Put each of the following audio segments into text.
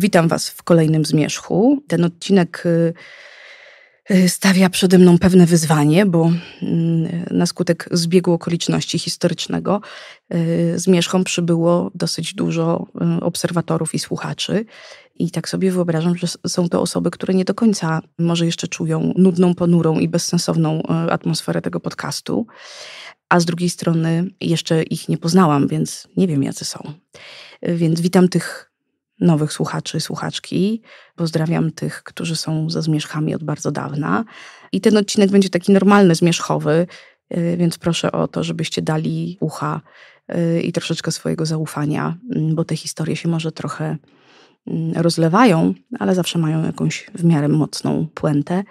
Witam Was w kolejnym zmierzchu. Ten odcinek y, y, stawia przede mną pewne wyzwanie, bo mm, na skutek zbiegu okoliczności historycznego y, zmierzchom przybyło dosyć dużo obserwatorów i słuchaczy. I tak sobie wyobrażam, że są to osoby, które nie do końca może jeszcze czują nudną, ponurą i bezsensowną atmosferę tego podcastu. A z drugiej strony jeszcze ich nie poznałam, więc nie wiem, jacy są. Więc witam tych nowych słuchaczy, słuchaczki. Pozdrawiam tych, którzy są za zmierzchami od bardzo dawna. I ten odcinek będzie taki normalny, zmierzchowy, y, więc proszę o to, żebyście dali ucha y, i troszeczkę swojego zaufania, mm, bo te historie się może trochę mm, rozlewają, ale zawsze mają jakąś w miarę mocną puentę.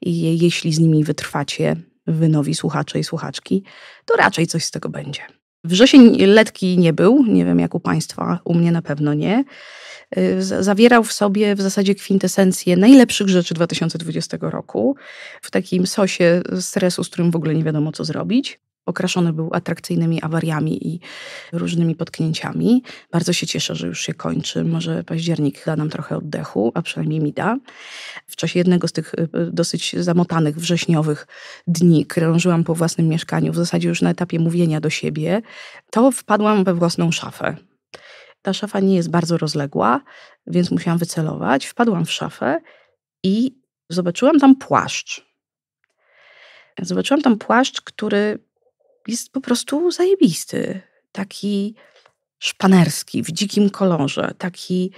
I jeśli z nimi wytrwacie, wy nowi słuchacze i słuchaczki, to raczej coś z tego będzie. Wrzesień letki nie był, nie wiem jak u Państwa, u mnie na pewno nie. Y, zawierał w sobie w zasadzie kwintesencję najlepszych rzeczy 2020 roku, w takim sosie stresu, z którym w ogóle nie wiadomo co zrobić okraszony był atrakcyjnymi awariami i różnymi potknięciami. Bardzo się cieszę, że już się kończy. Może październik da nam trochę oddechu, a przynajmniej mi da. W czasie jednego z tych y, y, dosyć zamotanych wrześniowych dni krążyłam po własnym mieszkaniu, w zasadzie już na etapie mówienia do siebie, to wpadłam we własną szafę. Ta szafa nie jest bardzo rozległa, więc musiałam wycelować. Wpadłam w szafę i zobaczyłam tam płaszcz. Zobaczyłam tam płaszcz, który jest po prostu zajebisty. Taki szpanerski, w dzikim kolorze, taki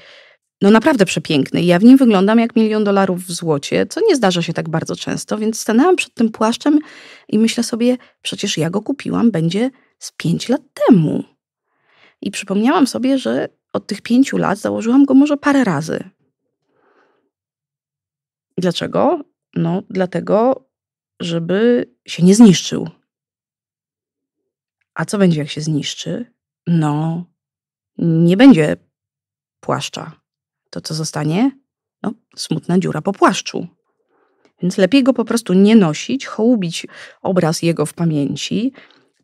no naprawdę przepiękny. Ja w nim wyglądam jak milion dolarów w złocie, co nie zdarza się tak bardzo często, więc stanęłam przed tym płaszczem i myślę sobie, przecież ja go kupiłam, będzie z pięć lat temu. I przypomniałam sobie, że od tych pięciu lat założyłam go może parę razy. Dlaczego? No, dlatego, żeby się nie zniszczył. A co będzie, jak się zniszczy? No, nie będzie płaszcza. To, co zostanie? No, smutna dziura po płaszczu. Więc lepiej go po prostu nie nosić, hołubić obraz jego w pamięci,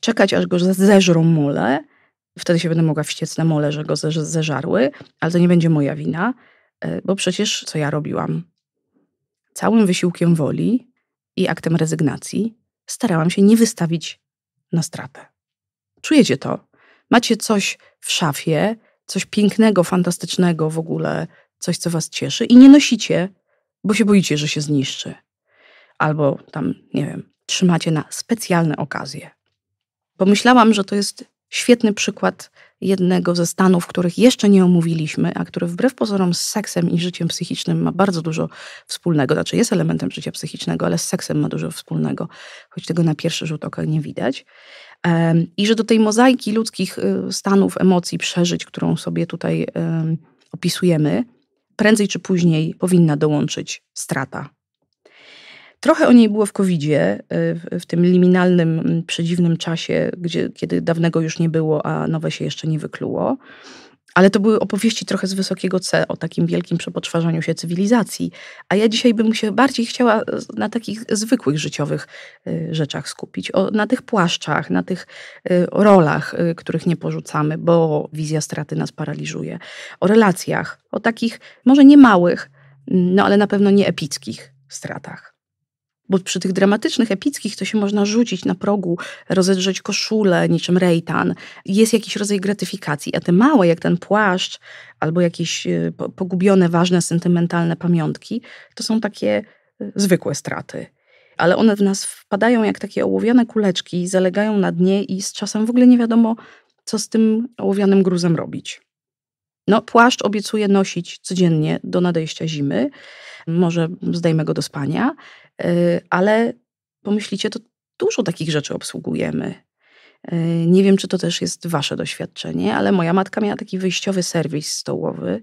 czekać, aż go zeżrą mole. Wtedy się będę mogła wściec na mole, że go zeżarły, ale to nie będzie moja wina, e, bo przecież co ja robiłam? Całym wysiłkiem woli i aktem rezygnacji starałam się nie wystawić na stratę. Czujecie to. Macie coś w szafie, coś pięknego, fantastycznego w ogóle, coś, co was cieszy i nie nosicie, bo się boicie, że się zniszczy. Albo tam, nie wiem, trzymacie na specjalne okazje. Pomyślałam, że to jest świetny przykład jednego ze stanów, których jeszcze nie omówiliśmy, a który wbrew pozorom z seksem i życiem psychicznym ma bardzo dużo wspólnego. Znaczy jest elementem życia psychicznego, ale z seksem ma dużo wspólnego, choć tego na pierwszy rzut oka nie widać. I że do tej mozaiki ludzkich y, stanów, emocji, przeżyć, którą sobie tutaj opisujemy, prędzej czy później powinna dołączyć strata. Trochę o niej było w covid y, w tym liminalnym, przedziwnym czasie, gdzie, kiedy dawnego już nie było, a nowe się jeszcze nie wykluło. Ale to były opowieści trochę z wysokiego C o takim wielkim przepotrważaniu się cywilizacji. A ja dzisiaj bym się bardziej chciała e, na takich zwykłych życiowych e, rzeczach skupić. O, na tych płaszczach, na tych e, rolach, których nie porzucamy, bo wizja straty nas paraliżuje. O relacjach, o takich może nie małych, mm, no ale na pewno nie epickich stratach. Bo przy tych dramatycznych, epickich to się można rzucić na progu, rozedrzeć koszulę niczym rejtan. Jest jakiś rodzaj gratyfikacji, a te małe, jak ten płaszcz albo jakieś e, pogubione, ważne, sentymentalne pamiątki, to są takie e, zwykłe straty ale one w nas wpadają jak takie ołowiane kuleczki, zalegają na dnie i z czasem w ogóle nie wiadomo, co z tym ołowianym gruzem robić. No, płaszcz obiecuję nosić codziennie do nadejścia zimy. Może zdejmę go do spania. Y, ale pomyślicie, to dużo takich rzeczy obsługujemy. Y, nie wiem, czy to też jest wasze doświadczenie, ale moja matka miała taki wyjściowy serwis stołowy,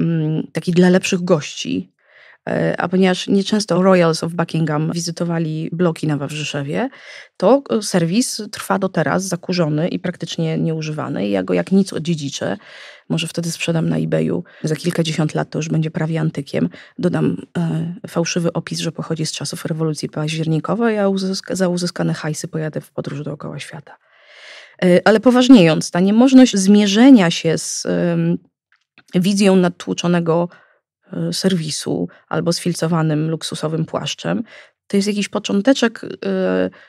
mm, taki dla lepszych gości, E, a ponieważ nieczęsto Royals of Buckingham wizytowali bloki na Wawrzyszewie, to e, serwis trwa do teraz zakurzony i praktycznie nieużywany. Ja go jak nic odziedziczę. Może wtedy sprzedam na eBayu. Za kilkadziesiąt lat to już będzie prawie antykiem. Dodam e, fałszywy opis, że pochodzi z czasów rewolucji październikowej, a za uzyskane hajsy pojadę w podróż dookoła świata. E, ale poważniejąc, ta niemożność zmierzenia się z e, wizją nadtłuczonego E, serwisu albo sfilcowanym luksusowym płaszczem. To jest jakiś począteczek e,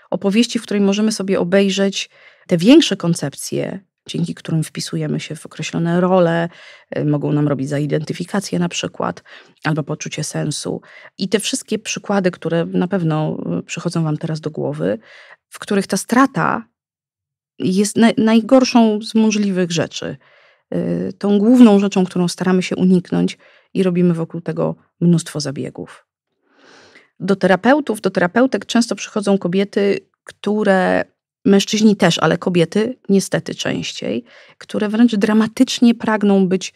opowieści, w której możemy sobie obejrzeć te większe koncepcje, dzięki którym wpisujemy się w określone role, e, mogą nam robić za identyfikację, na przykład, albo poczucie sensu. I te wszystkie przykłady, które na pewno przychodzą Wam teraz do głowy, w których ta strata jest najgorszą z możliwych rzeczy. Tą główną rzeczą, którą staramy się uniknąć, i robimy wokół tego mnóstwo zabiegów. Do terapeutów, do terapeutek często przychodzą kobiety, które mężczyźni też, ale kobiety niestety częściej, które wręcz dramatycznie pragną być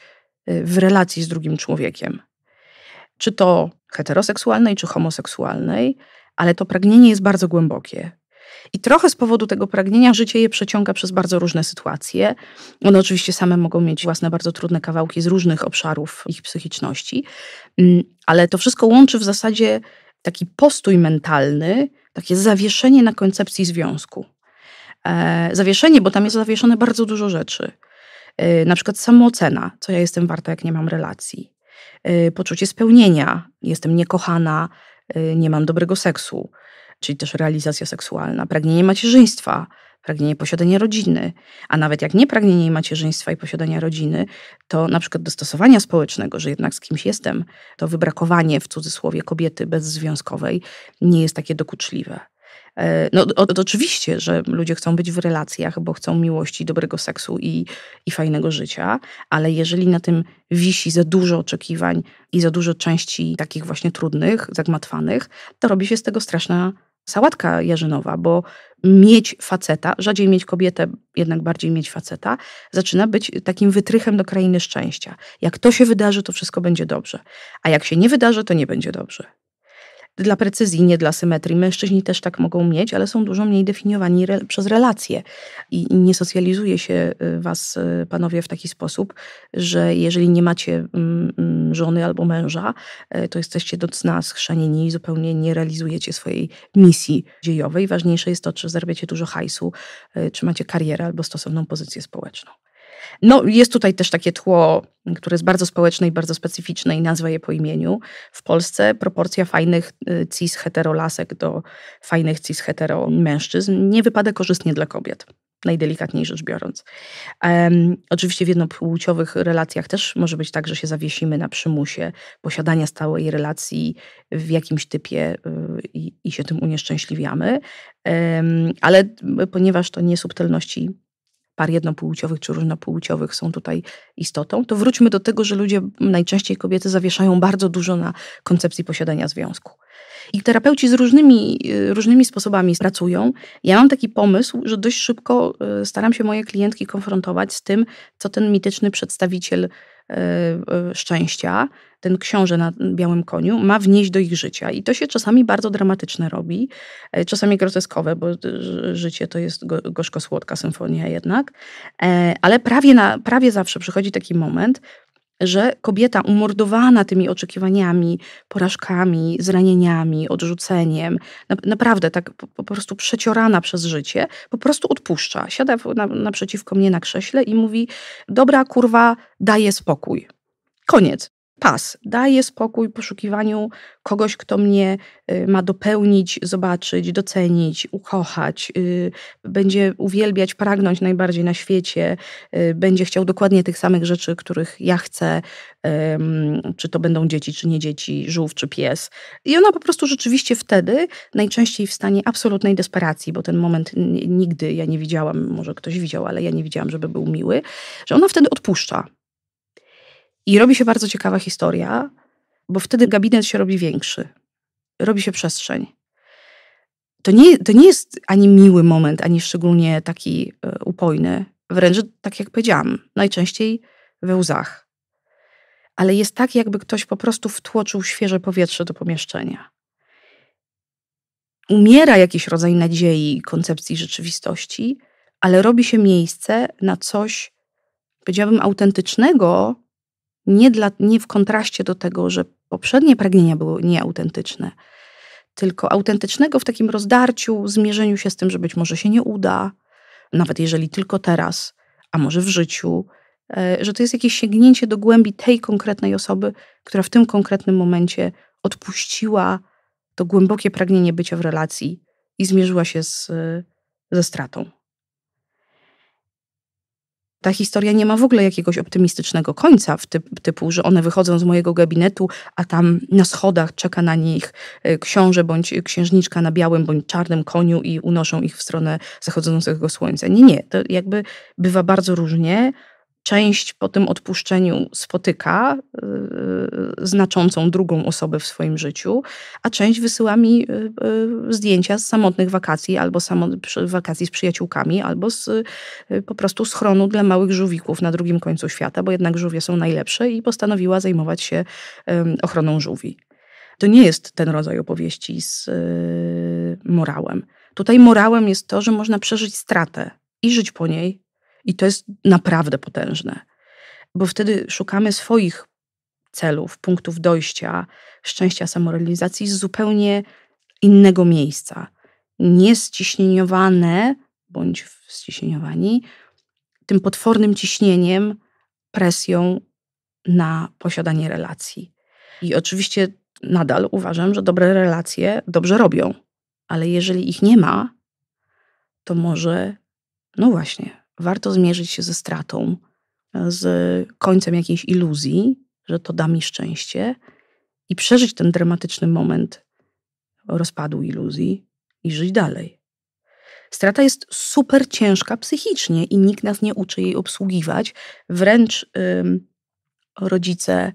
y, w relacji z drugim człowiekiem. Czy to heteroseksualnej, czy homoseksualnej, ale to pragnienie jest bardzo głębokie. I trochę z powodu tego pragnienia życie je przeciąga przez bardzo różne sytuacje. One oczywiście same mogą mieć własne bardzo trudne kawałki z różnych obszarów ich psychiczności, mm, ale to wszystko łączy w zasadzie taki postój mentalny, takie zawieszenie na koncepcji związku. E, zawieszenie, bo tam jest zawieszone bardzo dużo rzeczy. E, na przykład samoocena, co ja jestem warta, jak nie mam relacji. E, poczucie spełnienia, jestem niekochana, nie mam dobrego seksu czyli też realizacja seksualna, pragnienie macierzyństwa, pragnienie posiadania rodziny, a nawet jak nie pragnienie macierzyństwa i posiadania rodziny, to na przykład dostosowania społecznego, że jednak z kimś jestem, to wybrakowanie w cudzysłowie kobiety bezzwiązkowej nie jest takie dokuczliwe. E, no, o, oczywiście, że ludzie chcą być w relacjach, bo chcą miłości, dobrego seksu i, i fajnego życia, ale jeżeli na tym wisi za dużo oczekiwań i za dużo części takich właśnie trudnych, zagmatwanych, to robi się z tego straszna sałatka jarzynowa, bo mieć faceta, rzadziej mieć kobietę, jednak bardziej mieć faceta, zaczyna być takim wytrychem do krainy szczęścia. Jak to się wydarzy, to wszystko będzie dobrze, a jak się nie wydarzy, to nie będzie dobrze dla precyzji, nie dla symetrii. Mężczyźni też tak mogą mieć, ale są dużo mniej definiowani re przez relacje. I nie socjalizuje się y, was, y, panowie, w taki sposób, że jeżeli nie macie mm, mm, żony albo męża, y, to jesteście do cna schrzanieni i zupełnie nie realizujecie swojej misji dziejowej. Ważniejsze jest to, czy zarabiacie dużo hajsu, czy macie karierę albo stosowną pozycję społeczną. No, jest tutaj też takie tło, które jest bardzo społeczne i bardzo specyficzne i nazwę je po imieniu. W Polsce proporcja fajnych y, cis-heterolasek do fajnych cis-hetero-mężczyzn nie wypada korzystnie dla kobiet najdelikatniej rzecz biorąc. Um, oczywiście w jednopłciowych relacjach też może być tak, że się zawiesimy na przymusie posiadania stałej relacji w jakimś typie y, i, i się tym unieszczęśliwiamy, um, ale y, ponieważ to nie subtelności par jednopłciowych czy różnopłciowych są tutaj istotą, to wróćmy do tego, że ludzie, najczęściej kobiety, zawieszają bardzo dużo na koncepcji posiadania związku. I terapeuci z różnymi, y, różnymi sposobami pracują. Ja mam taki pomysł, że dość szybko y, staram się moje klientki konfrontować z tym, co ten mityczny przedstawiciel Y, y, szczęścia, ten książę na białym koniu, ma wnieść do ich życia. I to się czasami bardzo dramatyczne robi, e, czasami groteskowe, bo y, życie to jest gorzko-słodka symfonia jednak, e, ale prawie, na, prawie zawsze przychodzi taki moment, że kobieta umordowana tymi oczekiwaniami, porażkami, zranieniami, odrzuceniem, na, naprawdę tak po, po, prostu przeciorana przez życie, po prostu odpuszcza. Siada na, naprzeciwko mnie na krześle i mówi: Dobra, kurwa, daję spokój. Koniec pas, daje spokój poszukiwaniu kogoś, kto mnie y, ma dopełnić, zobaczyć, docenić, ukochać, y, będzie uwielbiać, pragnąć najbardziej na świecie, y, będzie chciał dokładnie tych samych rzeczy, których ja chcę, czy to będą dzieci, czy nie dzieci, żółw, czy pies. I ona po prostu rzeczywiście wtedy, najczęściej w stanie absolutnej desperacji, bo ten moment nigdy ja nie widziałam, może ktoś widział, ale ja nie widziałam, żeby był miły, że ona wtedy odpuszcza i robi się bardzo ciekawa historia, bo wtedy gabinet się robi większy, robi się przestrzeń. To nie, to nie jest ani miły moment, ani szczególnie taki e, upojny, wręcz tak jak powiedziałam, najczęściej we łzach. Ale jest tak, jakby ktoś po prostu wtłoczył świeże powietrze do pomieszczenia. Umiera jakiś rodzaj nadziei, koncepcji rzeczywistości, ale robi się miejsce na coś, powiedziałabym, autentycznego, nie, dla, nie w kontraście do tego, że poprzednie pragnienia były nieautentyczne, tylko autentycznego w takim rozdarciu, zmierzeniu się z tym, że być może się nie uda, nawet jeżeli tylko teraz, a może w życiu, e, że to jest jakieś sięgnięcie do głębi tej konkretnej osoby, która w tym konkretnym momencie odpuściła to głębokie pragnienie bycia w relacji i zmierzyła się z, e, ze stratą ta historia nie ma w ogóle jakiegoś optymistycznego końca, w typ, typu, że one wychodzą z mojego gabinetu, a tam na schodach czeka na nich e, książę bądź księżniczka na białym bądź czarnym koniu i unoszą ich w stronę zachodzącego słońca. Nie, nie, to jakby bywa bardzo różnie część po tym odpuszczeniu spotyka y, znaczącą drugą osobę w swoim życiu, a część wysyła mi y, y, zdjęcia z samotnych wakacji albo wakacji z przyjaciółkami, albo z po prostu schronu dla małych żółwików na drugim końcu świata, bo jednak żółwie są najlepsze i postanowiła zajmować się ochroną żółwi. To nie jest ten rodzaj opowieści z morałem. Tutaj morałem jest to, że można przeżyć stratę i żyć po niej, i to jest naprawdę potężne, bo wtedy szukamy swoich celów, punktów dojścia, szczęścia, samorealizacji z zupełnie innego miejsca. Nie ściśnieniowane bądź ściśnieniowani tym potwornym ciśnieniem, presją na posiadanie relacji. I oczywiście nadal uważam, że dobre relacje dobrze robią, ale jeżeli ich nie ma, to może, no właśnie, warto zmierzyć się ze stratą, e, z końcem jakiejś iluzji, że to da mi szczęście i przeżyć ten dramatyczny moment rozpadu iluzji i żyć dalej. Strata jest super ciężka psychicznie i nikt nas nie uczy jej obsługiwać. Wręcz ym, rodzice,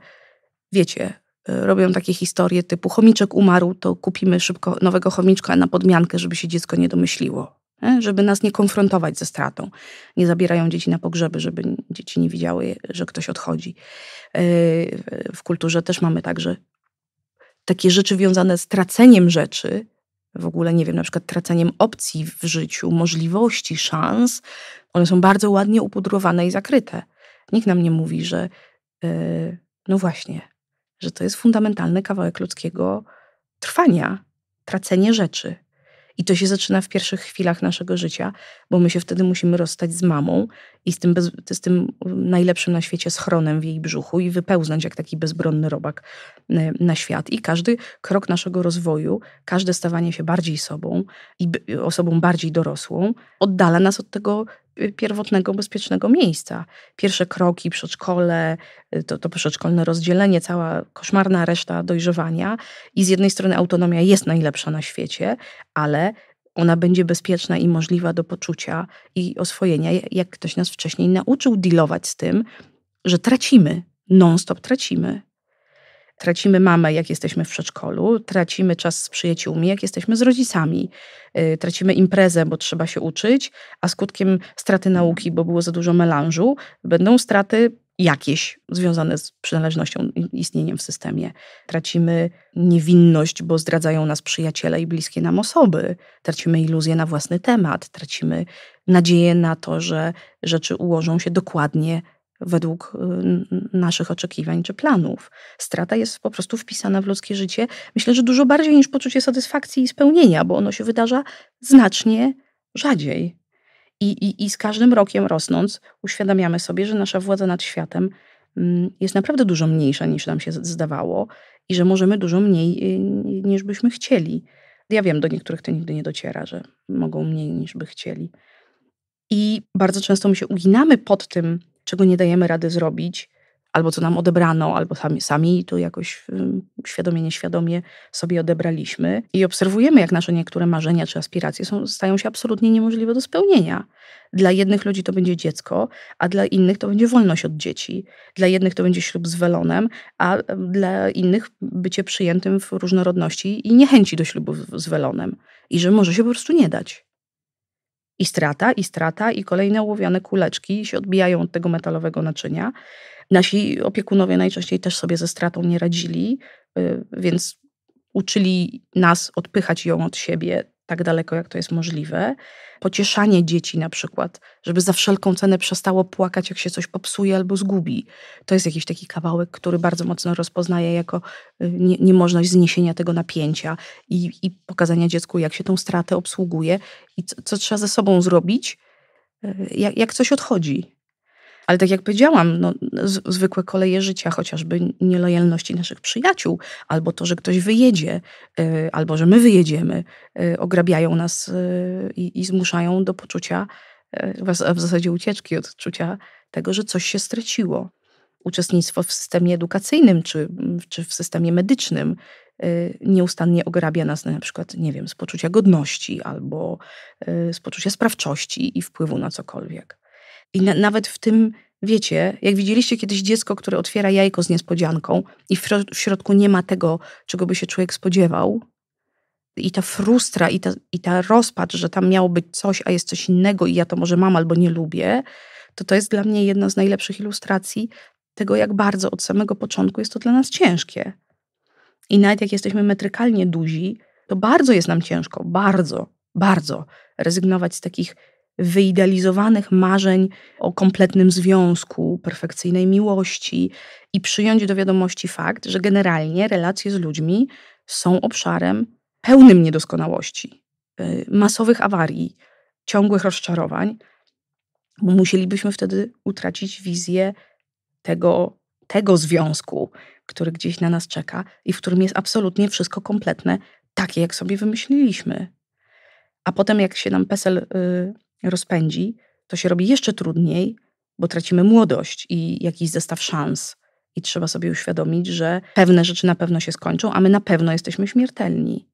wiecie, y, robią takie historie typu chomiczek umarł, to kupimy szybko nowego chomiczka na podmiankę, żeby się dziecko nie domyśliło. E, żeby nas nie konfrontować ze stratą. Nie zabierają dzieci na pogrzeby, żeby dzieci nie widziały, że ktoś odchodzi. E, w kulturze też mamy także takie rzeczy wiązane z traceniem rzeczy, w ogóle, nie wiem, na przykład traceniem opcji w życiu, możliwości, szans, one są bardzo ładnie upudrowane i zakryte. Nikt nam nie mówi, że e, no właśnie, że to jest fundamentalny kawałek ludzkiego trwania, tracenie rzeczy. I to się zaczyna w pierwszych chwilach naszego życia, bo my się wtedy musimy rozstać z mamą, i z tym, bez, z tym najlepszym na świecie schronem w jej brzuchu i wypełznąć jak taki bezbronny robak e, na świat. I każdy krok naszego rozwoju, każde stawanie się bardziej sobą i osobą bardziej dorosłą oddala nas od tego y, pierwotnego, bezpiecznego miejsca. Pierwsze kroki, przedszkole, y, to, to przedszkolne rozdzielenie, cała koszmarna reszta dojrzewania. I z jednej strony autonomia jest najlepsza na świecie, ale ona będzie bezpieczna i możliwa do poczucia i oswojenia, jak ktoś nas wcześniej nauczył dealować z tym, że tracimy, non-stop tracimy. Tracimy mamę, jak jesteśmy w przedszkolu, tracimy czas z przyjaciółmi, jak jesteśmy z rodzicami, y, tracimy imprezę, bo trzeba się uczyć, a skutkiem straty nauki, bo było za dużo melanżu, będą straty jakieś związane z przynależnością, istnieniem w systemie. Tracimy niewinność, bo zdradzają nas przyjaciele i bliskie nam osoby. Tracimy iluzję na własny temat, tracimy nadzieję na to, że rzeczy ułożą się dokładnie według y, naszych oczekiwań czy planów. Strata jest po prostu wpisana w ludzkie życie, myślę, że dużo bardziej niż poczucie satysfakcji i spełnienia, bo ono się wydarza znacznie rzadziej. I, i, I z każdym rokiem rosnąc, uświadamiamy sobie, że nasza władza nad światem mm, jest naprawdę dużo mniejsza niż nam się zdawało i że możemy dużo mniej y, niż byśmy chcieli. Ja wiem, do niektórych to nigdy nie dociera, że mogą mniej niż by chcieli. I bardzo często my się uginamy pod tym, czego nie dajemy rady zrobić, albo co nam odebrano, albo sami, sami to jakoś świadomie, nieświadomie sobie odebraliśmy. I obserwujemy, jak nasze niektóre marzenia czy aspiracje są, stają się absolutnie niemożliwe do spełnienia. Dla jednych ludzi to będzie dziecko, a dla innych to będzie wolność od dzieci. Dla jednych to będzie ślub z welonem, a dla innych bycie przyjętym w różnorodności i niechęci do ślubu z welonem. I że może się po prostu nie dać. I strata, i strata, i kolejne ołowiane kuleczki się odbijają od tego metalowego naczynia. Nasi opiekunowie najczęściej też sobie ze stratą nie radzili, y, więc uczyli nas odpychać ją od siebie, tak daleko, jak to jest możliwe. Pocieszanie dzieci na przykład, żeby za wszelką cenę przestało płakać, jak się coś popsuje albo zgubi. To jest jakiś taki kawałek, który bardzo mocno rozpoznaje jako y, nie, niemożność zniesienia tego napięcia i, i, pokazania dziecku, jak się tą stratę obsługuje i co, co trzeba ze sobą zrobić, y, jak, jak coś odchodzi. Ale tak jak powiedziałam, no, zwykłe koleje życia, chociażby nielojalności naszych przyjaciół, albo to, że ktoś wyjedzie, y, albo że my wyjedziemy, y, ograbiają nas y, i, i zmuszają do poczucia, w zasadzie ucieczki od odczucia tego, że coś się straciło. Uczestnictwo w systemie edukacyjnym czy, czy w systemie medycznym nieustannie ograbia nas na przykład, nie wiem, z poczucia godności albo z poczucia sprawczości i wpływu na cokolwiek. I na, nawet w tym, wiecie, jak widzieliście kiedyś dziecko, które otwiera jajko z niespodzianką i w, w środku nie ma tego, czego by się człowiek spodziewał, i ta frustra, i ta, i ta rozpacz, że tam miało być coś, a jest coś innego i ja to może mam albo nie lubię, to to jest dla mnie jedna z najlepszych ilustracji tego, jak bardzo od samego początku jest to dla nas ciężkie. I nawet jak jesteśmy metrykalnie duzi, to bardzo jest nam ciężko, bardzo, bardzo rezygnować z takich wyidealizowanych marzeń o kompletnym związku, perfekcyjnej miłości i przyjąć do wiadomości fakt, że generalnie relacje z ludźmi są obszarem pełnym niedoskonałości, y, masowych awarii, ciągłych rozczarowań. Musielibyśmy wtedy utracić wizję tego, tego związku, który gdzieś na nas czeka i w którym jest absolutnie wszystko kompletne, takie jak sobie wymyśliliśmy. A potem, jak się nam PESEL y, rozpędzi, to się robi jeszcze trudniej, bo tracimy młodość i jakiś zestaw szans. I trzeba sobie uświadomić, że pewne rzeczy na pewno się skończą, a my na pewno jesteśmy śmiertelni.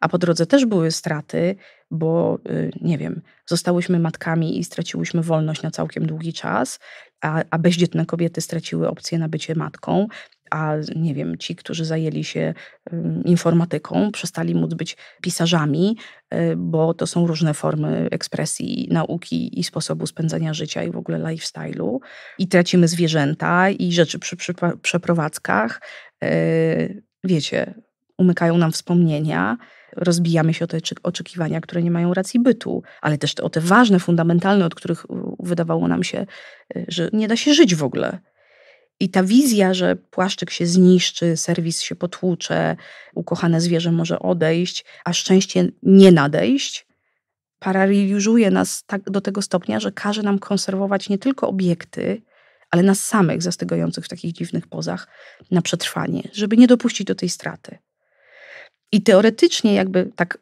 A po drodze też były straty, bo y, nie wiem, zostałyśmy matkami i straciłyśmy wolność na całkiem długi czas, a, a bezdzietne kobiety straciły opcję na bycie matką a nie wiem, ci, którzy zajęli się informatyką, przestali móc być pisarzami, e, bo to są różne formy ekspresji nauki i sposobu spędzania życia i w ogóle lifestyle'u. I tracimy zwierzęta i rzeczy przy, przy przeprowadzkach. E, wiecie, umykają nam wspomnienia, rozbijamy się o te oczekiwania, które nie mają racji bytu, ale też o te ważne, fundamentalne, od których wydawało nam się, e, że nie da się żyć w ogóle. I ta wizja, że płaszczyk się zniszczy, serwis się potłucze, ukochane zwierzę może odejść, a szczęście nie nadejść, paraliżuje nas tak do tego stopnia, że każe nam konserwować nie tylko obiekty, ale nas samych zastygających w takich dziwnych pozach na przetrwanie, żeby nie dopuścić do tej straty. I teoretycznie, jakby tak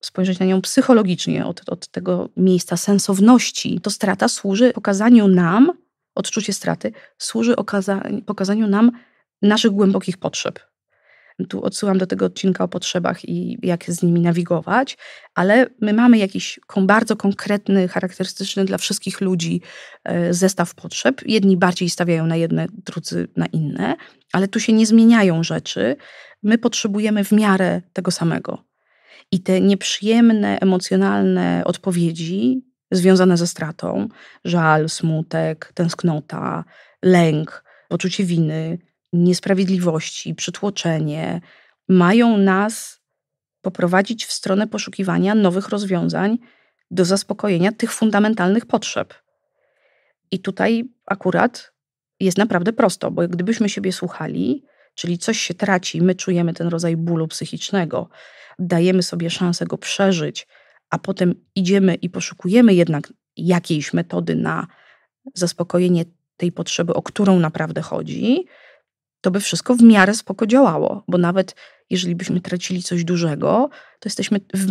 spojrzeć na nią psychologicznie od, od tego miejsca sensowności, to strata służy pokazaniu nam, odczucie straty służy pokazaniu nam naszych głębokich potrzeb. Tu odsyłam do tego odcinka o potrzebach i jak z nimi nawigować, ale my mamy jakiś bardzo konkretny, charakterystyczny dla wszystkich ludzi e, zestaw potrzeb. Jedni bardziej stawiają na jedne, drudzy na inne, ale tu się nie zmieniają rzeczy. My potrzebujemy w miarę tego samego. I te nieprzyjemne, emocjonalne odpowiedzi związane ze stratą, żal, smutek, tęsknota, lęk, poczucie winy, niesprawiedliwości, przytłoczenie, mają nas poprowadzić w stronę poszukiwania nowych rozwiązań do zaspokojenia tych fundamentalnych potrzeb. I tutaj akurat jest naprawdę prosto, bo gdybyśmy siebie słuchali, czyli coś się traci, my czujemy ten rodzaj bólu psychicznego, dajemy sobie szansę go przeżyć, a potem idziemy i poszukujemy jednak jakiejś metody na zaspokojenie tej potrzeby, o którą naprawdę chodzi, to by wszystko w miarę spoko działało, bo nawet jeżeli byśmy tracili coś dużego, to jesteśmy w,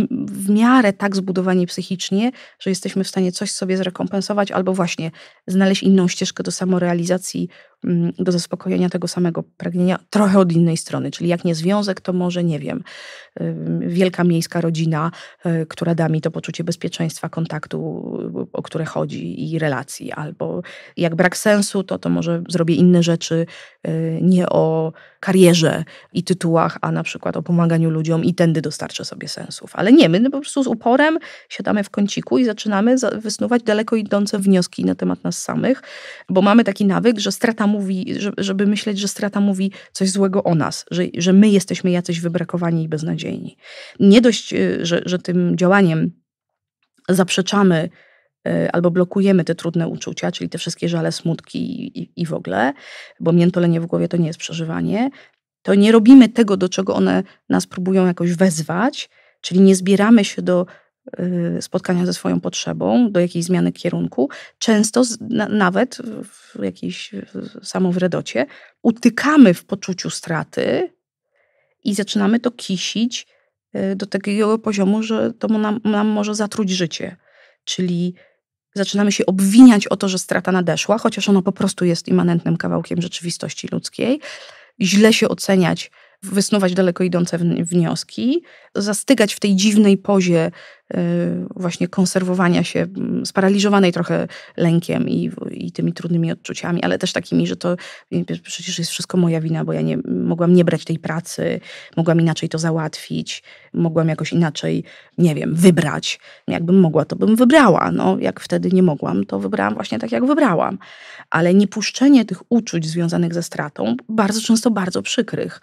w, miarę tak zbudowani psychicznie, że jesteśmy w stanie coś sobie zrekompensować albo właśnie znaleźć inną ścieżkę do samorealizacji, mm, do zaspokojenia tego samego pragnienia, trochę od innej strony. Czyli jak nie związek, to może, nie wiem, wielka miejska rodzina, y, która da mi to poczucie bezpieczeństwa, kontaktu, y, o które chodzi i relacji. Albo jak brak sensu, to, to może zrobię inne rzeczy, y, nie o karierze i tytułach, a na przykład przykład o pomaganiu ludziom i tędy dostarcza sobie sensów. Ale nie, my po prostu z uporem siadamy w kąciku i zaczynamy wysnuwać daleko idące wnioski na temat nas samych, bo mamy taki nawyk, że strata mówi, żeby myśleć, że strata mówi coś złego o nas, że, że my jesteśmy jacyś wybrakowani i beznadziejni. Nie dość, y, że, że tym działaniem zaprzeczamy y, albo blokujemy te trudne uczucia, czyli te wszystkie żale, smutki i, i, w ogóle, bo miętolenie w głowie to nie jest przeżywanie, to nie robimy tego, do czego one nas próbują jakoś wezwać, czyli nie zbieramy się do y, spotkania ze swoją potrzebą, do jakiejś zmiany kierunku, często nawet w jakiejś samowredocie utykamy w poczuciu straty i zaczynamy to kisić y, do takiego poziomu, że to nam, nam może zatruć życie. Czyli zaczynamy się obwiniać o to, że strata nadeszła, chociaż ona po prostu jest immanentnym kawałkiem rzeczywistości ludzkiej źle się oceniać, wysnuwać daleko idące wnioski, zastygać w tej dziwnej pozie Y, właśnie konserwowania się, mm, sparaliżowanej trochę lękiem i, i tymi trudnymi odczuciami, ale też takimi, że to przecież jest wszystko moja wina, bo ja nie, mogłam nie brać tej pracy, mogłam inaczej to załatwić, mogłam jakoś inaczej, nie wiem, wybrać. Jakbym mogła, to bym wybrała. No, jak wtedy nie mogłam, to wybrałam właśnie tak, jak wybrałam. Ale niepuszczenie tych uczuć związanych ze stratą, bardzo często bardzo przykrych,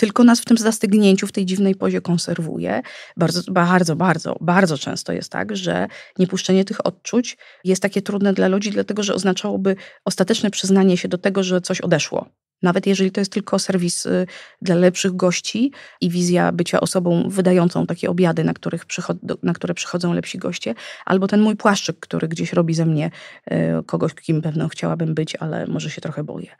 tylko nas w tym zastygnięciu, w tej dziwnej pozie konserwuje. Bardzo, bardzo, bardzo, bardzo często jest tak, że niepuszczenie tych odczuć jest takie trudne dla ludzi, dlatego że oznaczałoby ostateczne przyznanie się do tego, że coś odeszło. Nawet jeżeli to jest tylko serwis y, dla lepszych gości i wizja bycia osobą wydającą takie obiady, na, których na które przychodzą lepsi goście, albo ten mój płaszczyk, który gdzieś robi ze mnie y, kogoś, kim pewno chciałabym być, ale może się trochę boję.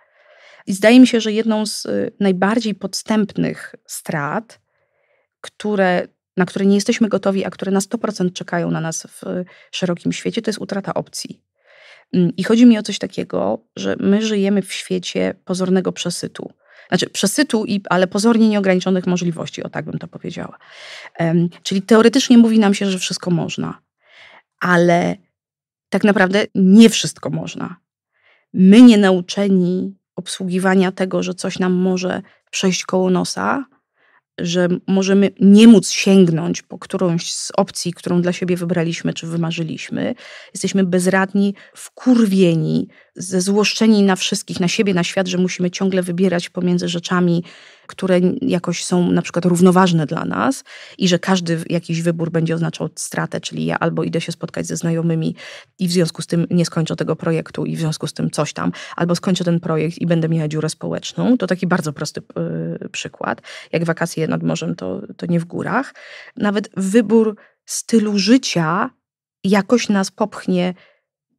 I zdaje mi się, że jedną z y, najbardziej podstępnych strat, które, na które nie jesteśmy gotowi, a które na 100% czekają na nas w y, szerokim świecie, to jest utrata opcji. Mm, I chodzi mi o coś takiego, że my żyjemy w świecie pozornego przesytu. Znaczy przesytu, i, ale pozornie nieograniczonych możliwości, o tak bym to powiedziała. czyli teoretycznie mówi nam się, że wszystko można, ale tak naprawdę nie wszystko można. My nie nauczeni obsługiwania tego, że coś nam może przejść koło nosa, że możemy nie móc sięgnąć po którąś z opcji, którą dla siebie wybraliśmy czy wymarzyliśmy. Jesteśmy bezradni, wkurwieni, złoszczeni na wszystkich, na siebie, na świat, że musimy ciągle wybierać pomiędzy rzeczami, które jakoś są na przykład równoważne dla nas i że każdy jakiś wybór będzie oznaczał stratę, czyli ja albo idę się spotkać ze znajomymi i w związku z tym nie skończę tego projektu i w związku z tym coś tam, albo skończę ten projekt i będę miała dziurę społeczną. To taki bardzo prosty yy, przykład. Jak wakacje nad morzem, to, to nie w górach. Nawet wybór stylu życia jakoś nas popchnie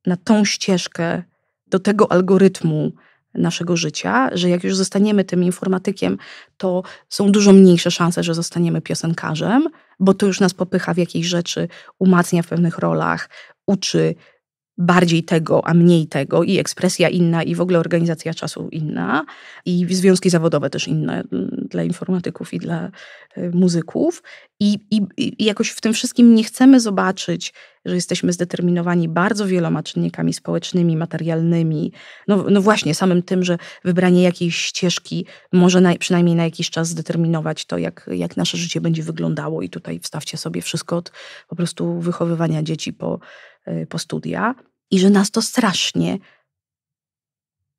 na tą ścieżkę, do tego algorytmu naszego życia, że jak już zostaniemy tym informatykiem, to są dużo mniejsze szanse, że zostaniemy piosenkarzem, bo to już nas popycha w jakieś rzeczy, umacnia w pewnych rolach, uczy, bardziej tego, a mniej tego, i ekspresja inna, i w ogóle organizacja czasu inna, i związki zawodowe też inne mm, dla informatyków i dla y, muzyków. I, i, I, jakoś w tym wszystkim nie chcemy zobaczyć, że jesteśmy zdeterminowani bardzo wieloma czynnikami społecznymi, materialnymi. No, no właśnie, samym tym, że wybranie jakiejś ścieżki może na, przynajmniej na jakiś czas zdeterminować to, jak, jak nasze życie będzie wyglądało. I tutaj wstawcie sobie wszystko od po prostu wychowywania dzieci po, y, po studia i że nas to strasznie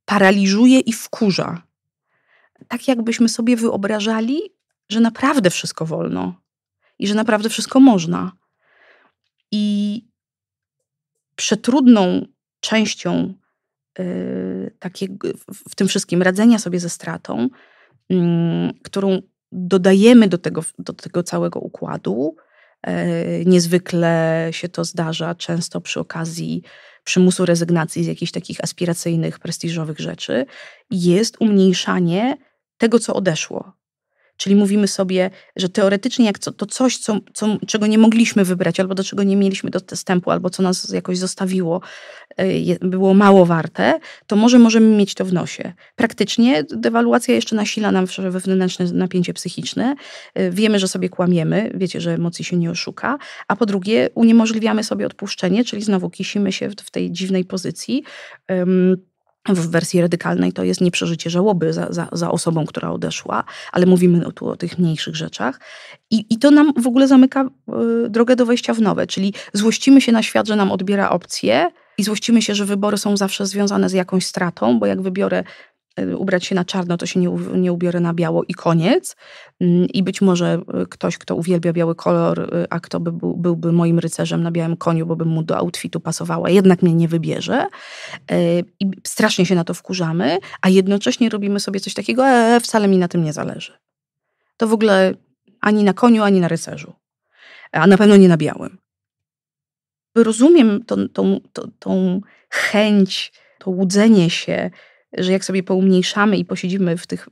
paraliżuje i wkurza. Tak jakbyśmy sobie wyobrażali, że naprawdę wszystko wolno i że naprawdę wszystko można. I przetrudną częścią yy, takie, w tym wszystkim radzenia sobie ze stratą, yy, którą dodajemy do tego, do tego całego układu, e, Niezwykle się to zdarza często przy okazji przymusu rezygnacji z jakichś takich aspiracyjnych, prestiżowych rzeczy, jest umniejszanie tego, co odeszło. Czyli mówimy sobie, że teoretycznie jak to coś, co, co, czego nie mogliśmy wybrać, albo do czego nie mieliśmy dostępu, albo co nas jakoś zostawiło, e, było mało warte, to może możemy mieć to w nosie. Praktycznie dewaluacja jeszcze nasila nam wewnętrzne napięcie psychiczne. E, wiemy, że sobie kłamiemy, wiecie, że emocji się nie oszuka, a po drugie uniemożliwiamy sobie odpuszczenie, czyli znowu kisimy się w tej dziwnej pozycji. Um, w wersji radykalnej to jest nieprzeżycie żałoby za, za, za, osobą, która odeszła, ale mówimy no tu o tych mniejszych rzeczach. I, I to nam w ogóle zamyka e, drogę do wejścia w nowe, czyli złościmy się na świat, że nam odbiera opcje i złościmy się, że wybory są zawsze związane z jakąś stratą, bo jak wybiorę Y, ubrać się na czarno, to się nie, nie ubiorę na biało i koniec. Mm, I być może y, ktoś, kto uwielbia biały kolor, y, a kto by był, byłby moim rycerzem na białym koniu, bo bym mu do outfitu pasowała, jednak mnie nie wybierze. I strasznie się na to wkurzamy, a jednocześnie robimy sobie coś takiego, e, e, wcale mi na tym nie zależy. To w ogóle ani na koniu, ani na rycerzu. A na pewno nie na białym. Rozumiem tą, tą, tą, tą chęć, to łudzenie się, że jak sobie poumniejszamy i posiedzimy w tych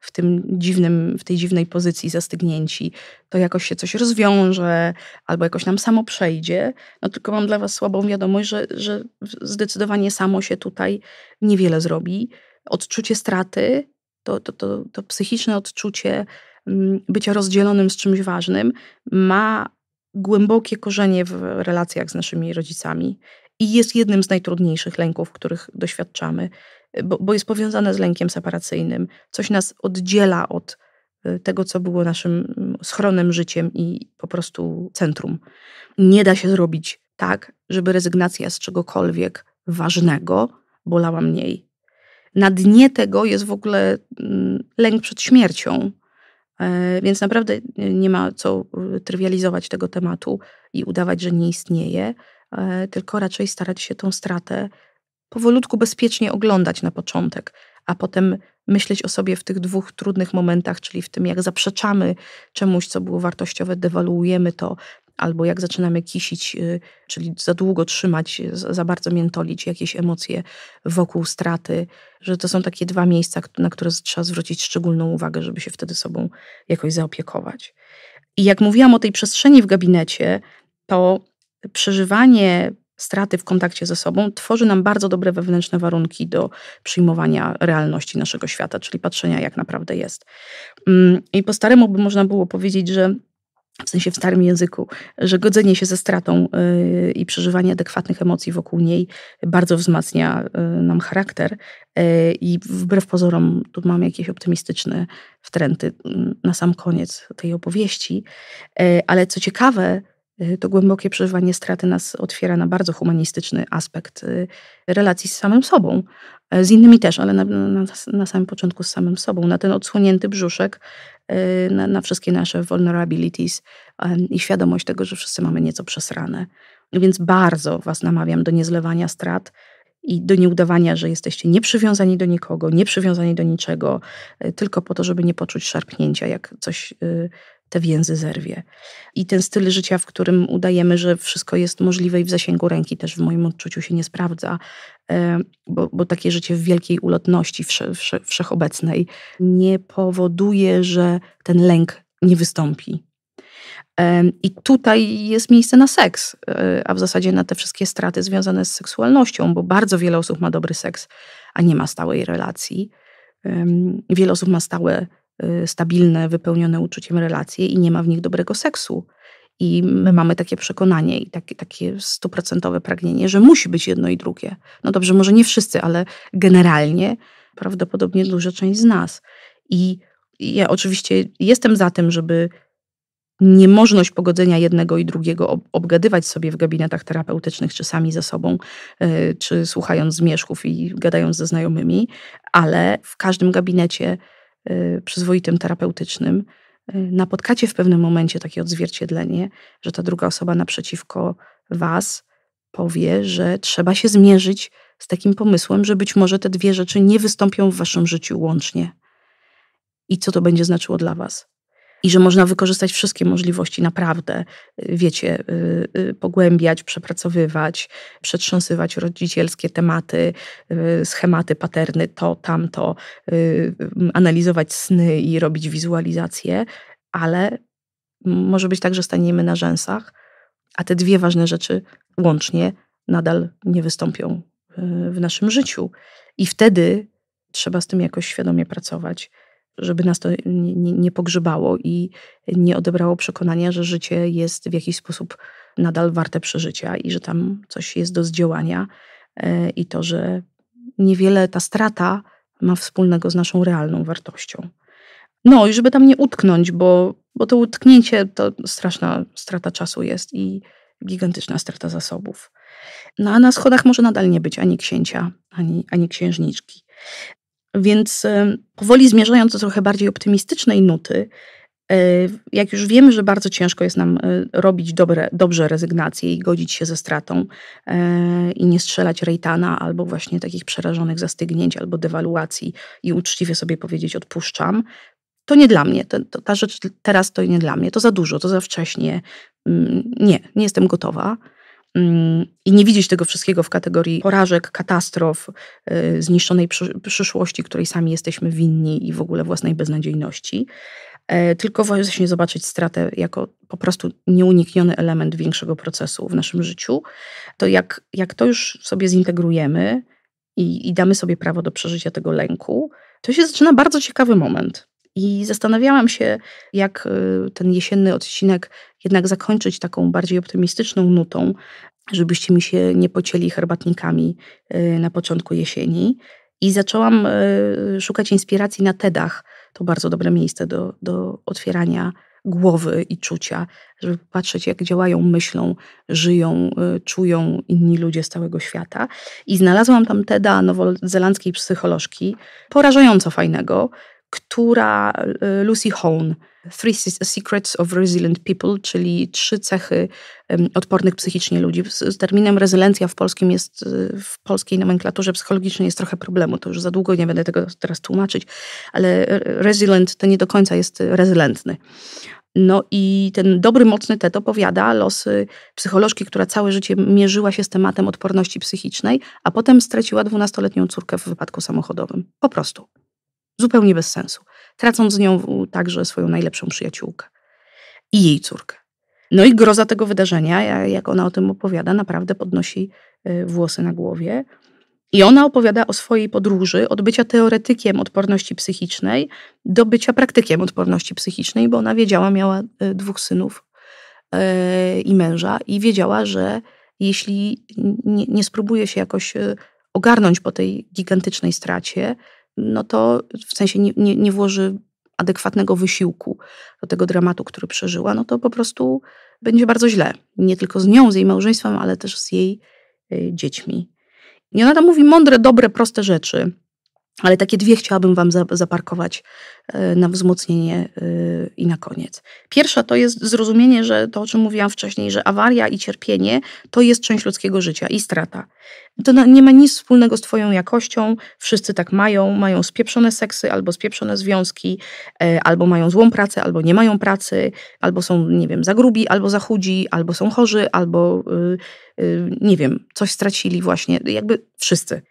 w, tym dziwnym, w tej dziwnej pozycji zastygnięci, to jakoś się coś rozwiąże, albo jakoś nam samo przejdzie. No tylko mam dla Was słabą wiadomość, że, że zdecydowanie samo się tutaj niewiele zrobi. Odczucie straty, to, to, to, to psychiczne odczucie bycia rozdzielonym z czymś ważnym, ma głębokie korzenie w relacjach z naszymi rodzicami i jest jednym z najtrudniejszych lęków, których doświadczamy bo, bo jest powiązane z lękiem separacyjnym. Coś nas oddziela od y, tego, co było naszym mm, schronem, życiem i po prostu centrum. Nie da się zrobić tak, żeby rezygnacja z czegokolwiek ważnego bolała mniej. Na dnie tego jest w ogóle mm, lęk przed śmiercią, e, więc naprawdę nie ma co y, trywializować tego tematu i udawać, że nie istnieje, e, tylko raczej starać się tą stratę powolutku bezpiecznie oglądać na początek, a potem myśleć o sobie w tych dwóch trudnych momentach, czyli w tym, jak zaprzeczamy czemuś, co było wartościowe, dewaluujemy to, albo jak zaczynamy kisić, y, czyli za długo trzymać, za bardzo miętolić jakieś emocje wokół straty, że to są takie dwa miejsca, na które trzeba zwrócić szczególną uwagę, żeby się wtedy sobą jakoś zaopiekować. I jak mówiłam o tej przestrzeni w gabinecie, to przeżywanie straty w kontakcie ze sobą, tworzy nam bardzo dobre wewnętrzne warunki do przyjmowania realności naszego świata, czyli patrzenia, jak naprawdę jest. Mm, I po staremu by można było powiedzieć, że w sensie w starym języku, że godzenie się ze stratą y, i przeżywanie adekwatnych emocji wokół niej bardzo wzmacnia y, nam charakter y, i wbrew pozorom tu mam jakieś optymistyczne wtręty mm, na sam koniec tej opowieści, ale co ciekawe, Y, to głębokie przeżywanie straty nas otwiera na bardzo humanistyczny aspekt y, relacji z samym sobą, y, z innymi też, ale na, na, na samym początku z samym sobą, na ten odsłonięty brzuszek, na, na wszystkie nasze vulnerabilities i świadomość tego, że wszyscy mamy nieco przesrane. Więc bardzo Was namawiam do niezlewania strat, i do nieudawania, że jesteście nieprzywiązani do nikogo, nieprzywiązani do niczego, tylko po to, żeby nie poczuć szarpnięcia, jak coś te więzy zerwie. I ten styl życia, w którym udajemy, że wszystko jest możliwe i w zasięgu ręki, też w moim odczuciu się nie sprawdza, e, bo, bo takie życie w wielkiej ulotności wsze, wsze, wszechobecnej nie powoduje, że ten lęk nie wystąpi. E, I tutaj jest miejsce na seks, e, a w zasadzie na te wszystkie straty związane z seksualnością, bo bardzo wiele osób ma dobry seks, a nie ma stałej relacji. Wiele osób ma stałe Y, stabilne, wypełnione uczuciem relacje i nie ma w nich dobrego seksu. I my mamy takie przekonanie i takie, takie stuprocentowe pragnienie, że musi być jedno i drugie. No dobrze, może nie wszyscy, ale generalnie prawdopodobnie duża część z nas. I ja oczywiście jestem za tym, żeby niemożność pogodzenia jednego i drugiego obgadywać sobie w gabinetach terapeutycznych, czy sami ze sobą, y, czy słuchając zmierzchów i gadając ze znajomymi, ale w każdym gabinecie Y, przyzwoitym, terapeutycznym, y, napotkacie w pewnym momencie takie odzwierciedlenie, że ta druga osoba naprzeciwko was powie, że trzeba się zmierzyć z takim pomysłem, że być może te dwie rzeczy nie wystąpią w waszym życiu łącznie. I co to będzie znaczyło dla was? i że można wykorzystać wszystkie możliwości naprawdę, y, wiecie, y, y, pogłębiać, przepracowywać, przetrząsywać rodzicielskie tematy, schematy, paterny, to, tamto, analizować sny i robić wizualizacje, ale może być tak, że staniemy na rzęsach, a te dwie ważne rzeczy łącznie nadal nie wystąpią w naszym życiu. I wtedy trzeba z tym jakoś świadomie pracować żeby nas to nie, nie pogrzebało i nie odebrało przekonania, że życie jest w jakiś sposób nadal warte przeżycia i że tam coś jest do zdziałania e, i to, że niewiele ta strata ma wspólnego z naszą realną wartością. No i żeby tam nie utknąć, bo, bo to utknięcie to straszna strata czasu jest i gigantyczna strata zasobów. No a na schodach może nadal nie być ani księcia, ani, ani księżniczki. Więc y, powoli zmierzając do trochę bardziej optymistycznej nuty, y, jak już wiemy, że bardzo ciężko jest nam y, robić dobre, dobrze rezygnację i godzić się ze stratą i nie strzelać rejtana albo właśnie takich przerażonych zastygnięć albo dewaluacji i uczciwie sobie powiedzieć odpuszczam, to nie dla mnie, to, ta rzecz teraz to nie dla mnie, to za dużo, to za wcześnie, mm, nie, nie jestem gotowa Mm, i nie widzieć tego wszystkiego w kategorii porażek, katastrof, y, zniszczonej przyszłości, której sami jesteśmy winni i w ogóle własnej beznadziejności, e, tylko właśnie zobaczyć stratę jako po prostu nieunikniony element większego procesu w naszym życiu, to jak, jak to już sobie zintegrujemy i, i damy sobie prawo do przeżycia tego lęku, to się zaczyna bardzo ciekawy moment. I zastanawiałam się, jak y, ten jesienny odcinek jednak zakończyć taką bardziej optymistyczną nutą, żebyście mi się nie pocieli herbatnikami y, na początku jesieni. I zaczęłam y, szukać inspiracji na TEDach. To bardzo dobre miejsce do, do otwierania głowy i czucia, żeby patrzeć, jak działają myślą, żyją, czują inni ludzie z całego świata. I znalazłam tam Teda, nowozelandzkiej psycholożki, porażająco fajnego, która y, Lucy Hone, Three Secrets of Resilient People, czyli trzy cechy odpornych psychicznie ludzi. Z terminem rezylencja w polskim jest, y, w polskiej nomenklaturze psychologicznej jest trochę problemu, to już za długo nie będę tego teraz tłumaczyć, ale resilient to nie do końca jest rezylentny. No i ten dobry, mocny Ted opowiada losy psycholożki, która całe życie mierzyła się z tematem odporności psychicznej, a potem straciła dwunastoletnią córkę w wypadku samochodowym. Po prostu zupełnie bez sensu, tracąc z nią także swoją najlepszą przyjaciółkę i jej córkę. No i groza tego wydarzenia, jak ona o tym opowiada, naprawdę podnosi y, włosy na głowie. I ona opowiada o swojej podróży od bycia teoretykiem odporności psychicznej do bycia praktykiem odporności psychicznej, bo ona wiedziała, miała y, dwóch synów y, i męża, i wiedziała, że jeśli nie, nie spróbuje się jakoś ogarnąć po tej gigantycznej stracie, no to w sensie nie, nie, nie włoży adekwatnego wysiłku do tego dramatu, który przeżyła, no to po prostu będzie bardzo źle. Nie tylko z nią, z jej małżeństwem, ale też z jej y, dziećmi. I ona tam mówi mądre, dobre, proste rzeczy. Ale takie dwie chciałabym Wam zaparkować e, na wzmocnienie e, i na koniec. Pierwsza to jest zrozumienie, że to, o czym mówiłam wcześniej, że awaria i cierpienie to jest część ludzkiego życia i strata. To nie ma nic wspólnego z Twoją jakością. Wszyscy tak mają. Mają spieprzone seksy, albo spieprzone związki, e, albo mają złą pracę, albo nie mają pracy, albo są, nie wiem, za grubi, albo za chudzi, albo są chorzy, albo, y, y, nie wiem, coś stracili właśnie. Jakby wszyscy.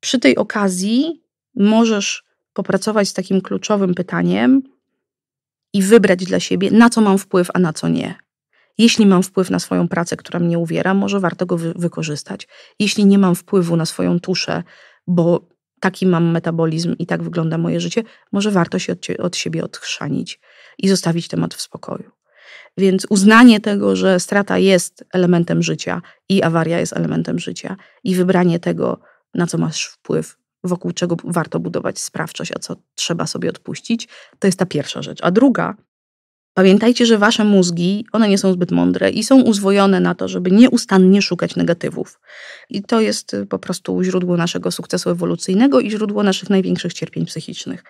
Przy tej okazji możesz popracować z takim kluczowym pytaniem i wybrać dla siebie, na co mam wpływ, a na co nie. Jeśli mam wpływ na swoją pracę, która mnie uwiera, może warto go wy wykorzystać. Jeśli nie mam wpływu na swoją tuszę, bo taki mam metabolizm i tak wygląda moje życie, może warto się od, od siebie odchrzanić i zostawić temat w spokoju. Więc uznanie tego, że strata jest elementem życia i awaria jest elementem życia, i wybranie tego, na co masz wpływ, wokół czego warto budować sprawczość, a co trzeba sobie odpuścić. To jest ta pierwsza rzecz. A druga, pamiętajcie, że wasze mózgi, one nie są zbyt mądre i są uzwojone na to, żeby nieustannie szukać negatywów. I to jest y, po prostu źródło naszego sukcesu ewolucyjnego i źródło naszych największych cierpień psychicznych.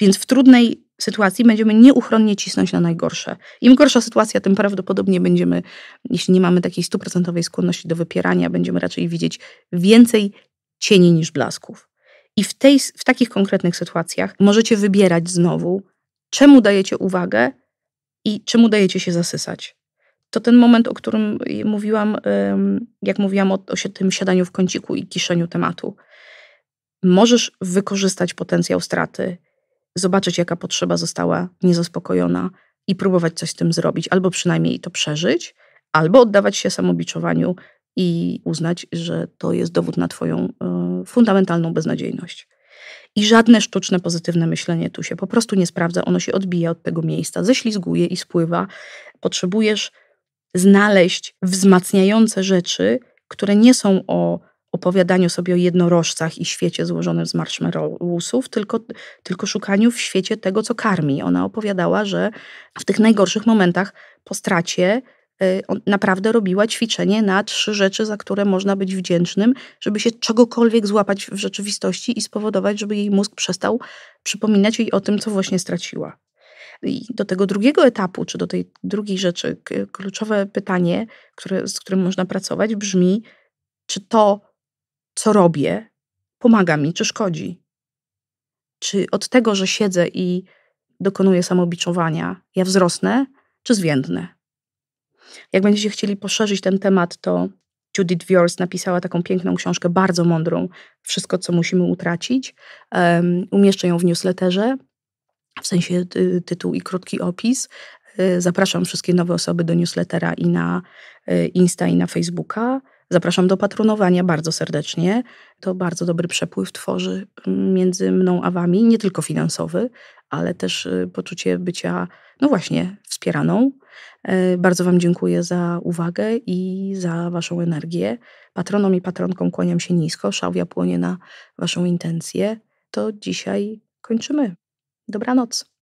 Więc w trudnej sytuacji będziemy nieuchronnie cisnąć na najgorsze. Im gorsza sytuacja, tym prawdopodobnie będziemy, jeśli nie mamy takiej stuprocentowej skłonności do wypierania, będziemy raczej widzieć więcej cieni niż blasków. I w, tej, w takich konkretnych sytuacjach możecie wybierać znowu, czemu dajecie uwagę i czemu dajecie się zasysać. To ten moment, o którym mówiłam, jak mówiłam o, o tym siadaniu w kąciku i kiszeniu tematu. Możesz wykorzystać potencjał straty, zobaczyć, jaka potrzeba została niezaspokojona i próbować coś z tym zrobić, albo przynajmniej to przeżyć, albo oddawać się samobiczowaniu i uznać, że to jest dowód na Twoją e, fundamentalną beznadziejność. I żadne sztuczne pozytywne myślenie tu się po prostu nie sprawdza, ono się odbija od tego miejsca, ześlizguje i spływa. Potrzebujesz znaleźć wzmacniające rzeczy, które nie są o opowiadaniu sobie o jednorożcach i świecie złożonym z marshmallowsów, tylko, tylko szukaniu w świecie tego, co karmi. Ona opowiadała, że w tych najgorszych momentach po stracie Y, naprawdę robiła ćwiczenie na trzy rzeczy, za które można być wdzięcznym, żeby się czegokolwiek złapać w rzeczywistości i spowodować, żeby jej mózg przestał przypominać jej o tym, co właśnie straciła. I do tego drugiego etapu, czy do tej drugiej rzeczy, kluczowe pytanie, które, z którym można pracować, brzmi: czy to, co robię, pomaga mi, czy szkodzi? Czy od tego, że siedzę i dokonuję samobiczowania, ja wzrosnę, czy zwiędnę? Jak będziecie chcieli poszerzyć ten temat, to Judith Viors napisała taką piękną książkę, bardzo mądrą, Wszystko, co musimy utracić. Umieszczę ją w newsletterze, w sensie tytuł i krótki opis. Y, zapraszam wszystkie nowe osoby do newslettera i na y, Insta, i na Facebooka. Zapraszam do patronowania bardzo serdecznie. To bardzo dobry przepływ tworzy mm, między mną a wami, nie tylko finansowy, ale też y, poczucie bycia, no właśnie, wspieraną. E, bardzo Wam dziękuję za uwagę i za Waszą energię. Patronom i patronkom kłaniam się nisko, szałwia płonie na Waszą intencję. To dzisiaj kończymy. Dobranoc.